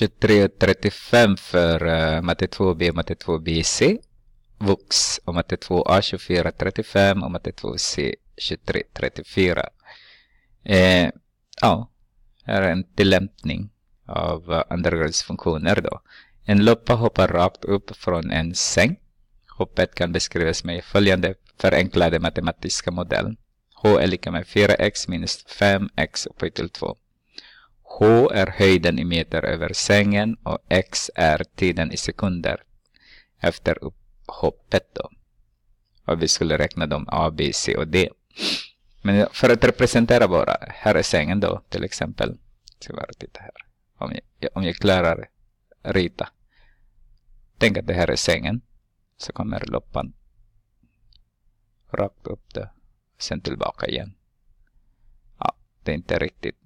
23.35 för eh, matte 2B matte 2BC. Vux och matte 2A 24.35 och matte 2C 23.34. Eh, ja, här är en tillämpning av uh, eh, undergradsfunktioner då. En loppa hoppar rakt upp från en säng. Hoppet kan beskrivas med följande förenklade matematiska modell. H är lika med 4x minus 5x upphöjt till 2. H är höjden i meter över sängen och X är tiden i sekunder efter upphoppet. Då. Och vi skulle räkna dem A, B, C och D. Men för att representera våra... här är sängen då till exempel. Ska bara titta här. Om jag, om jag klarar rita. Tänk att det här är sängen. Så kommer loppan rakt upp då. Sen tillbaka igen. Ja, det är inte riktigt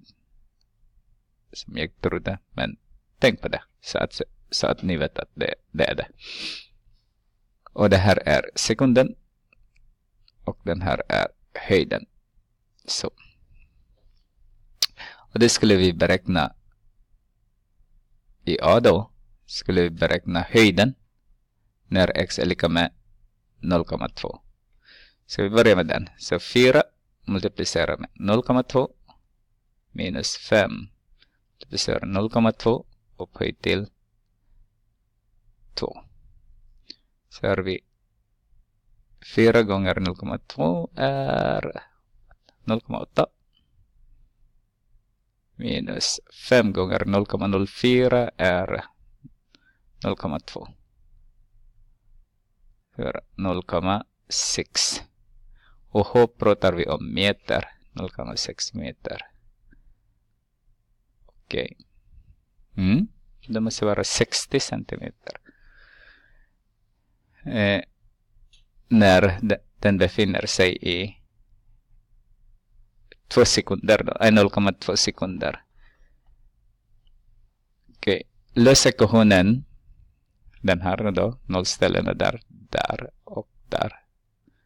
som jag trodde. Men tänk på det så att, så att ni vet att det, det är det. Och det här är sekunden. Och den här är höjden. Så. Och det skulle vi beräkna i A då. Skulle vi beräkna höjden när x är lika med 0,2. Så vi börjar med den. Så 4 multiplicerar med 0,2 minus 5 det består av 0,2 upphöjt till 2. Så har vi 4 gånger 0,2 är 0,8 minus 5 gånger 0,04 är 0,2. 0,6. Och H pratar vi om meter, 0,6 meter. Okej. Okay. Mm. Det måste vara 60 centimeter. Eh, när de, den befinner sig i 2 sekunder, 0,2 eh, sekunder. Okej, okay. lös ekvationen. Den här då, nollställena där, där och där.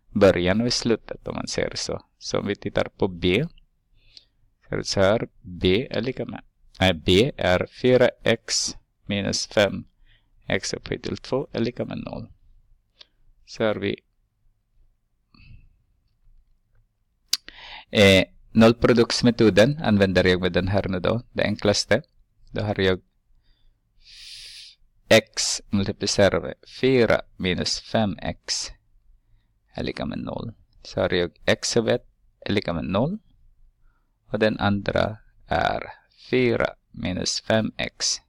Början och slutet om man ser så. Så om vi tittar på B. Så här, B är lika med Nej, b är 4x minus 5 x upphöjt till 2 är lika med 0. Så har vi eh, nollproduktsmetoden använder jag med den här nu då, det enklaste. Då har jag x multiplicerar med 4 minus 5x är lika med 0. Så har jag x över 1 är lika med 0. Och den andra är 4 minus 5x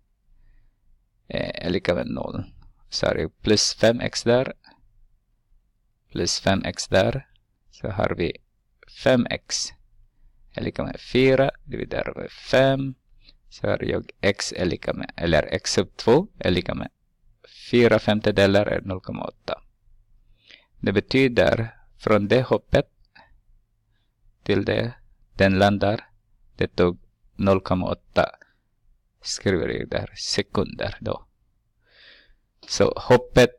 eh, är lika med 0. Så har är plus 5x där. Plus 5x där. Så har vi 5x är lika med 4 dividerat med 5. Så har jag x är lika med, eller x sub 2 är lika med 4 femtedelar är 0,8. Det betyder från det hoppet till det den landar, det tog 0,8 skriver sekunder då. Så hoppet,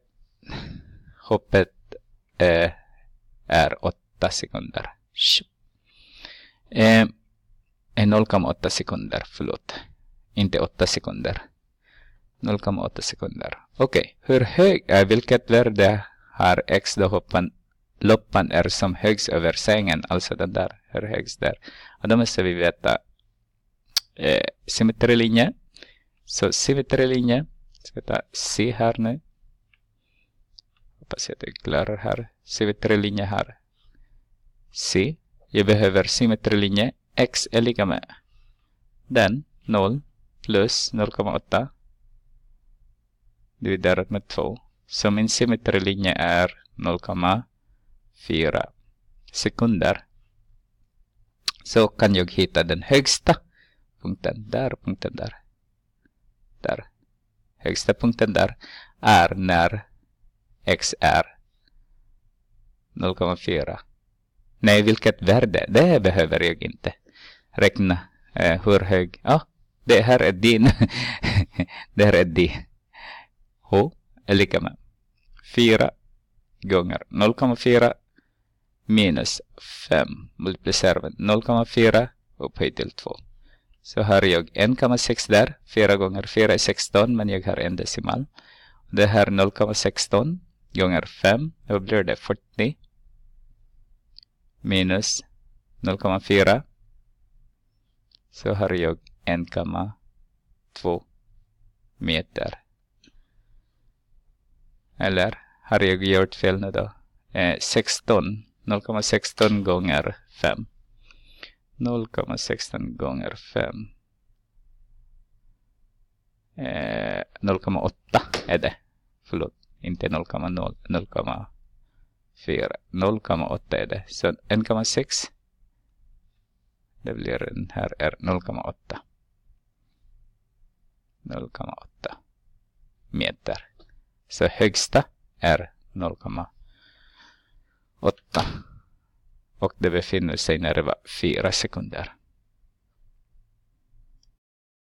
hoppet eh, är 8 sekunder. Eh, 0,8 eh, sekunder, förlåt. Inte 8 sekunder. 0,8 sekunder. Okej, okay. hur hög är vilket värde har x då hoppan, loppan är som högst över sängen, alltså den där, hur högst där. Och då måste vi veta eh, symmetrilinje. Så symmetrilinje. Ska ta C här nu. Hoppas jag inte glömmer här. Symmetrilinje här. C. Jag behöver symmetrilinje. X är lika med den 0 plus 0,8 dividerat med 2. Så min symmetrilinje är 0,4 sekunder. Så kan jag hitta den högsta punkten där och punkten där. Där. Högsta punkten där är när x är 0,4. Nej, vilket värde? Det behöver jag inte räkna eh, hur hög. Ja, ah, det här är din. det här är din. H är lika med 4 gånger 0,4 minus 5 multiplicerar med 0,4 upphöjt till 2. Så har jag 1,6 där. 4 gånger 4 är 16 men jag har en decimal. Det här 0,16 gånger 5. Då blir det 40 minus 0,4. Så har jag 1,2 meter. Eller har jag gjort fel nu då? Eh, 16. 0,16 gånger 5. 0,16 gånger 5. Eh, 0,8 är det. Förlåt, inte 0,0. 0,4. 0,8 är det. Så 1,6. Det blir den här är 0,8. 0,8 meter. Så högsta är 0,8 och det befinner sig nerva fyra sekunder.